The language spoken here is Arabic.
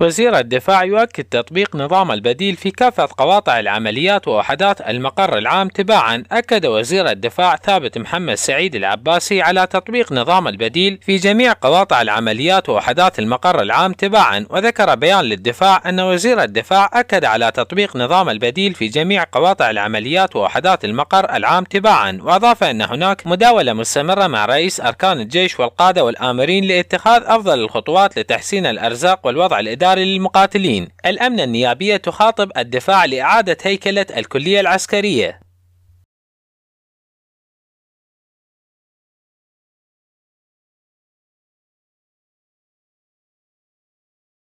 وزير الدفاع يؤكد تطبيق نظام البديل في كافة قواطع العمليات ووحدات المقر العام تباعا أكد وزير الدفاع ثابت محمد سعيد العباسي على تطبيق نظام البديل في جميع قواطع العمليات ووحدات المقر العام تباعا وذكر بيان للدفاع أن وزير الدفاع أكد على تطبيق نظام البديل في جميع قواطع العمليات ووحدات المقر العام تباعا وأضاف أن هناك مداولة مستمرة مع رئيس أركان الجيش والقادة والآمرين لاتخاذ أفضل الخطوات لتحسين الأرزاق والوضع الإداري الإدارة للمقاتلين الأمن النيابية تخاطب الدفاع لإعادة هيكلة الكلية العسكرية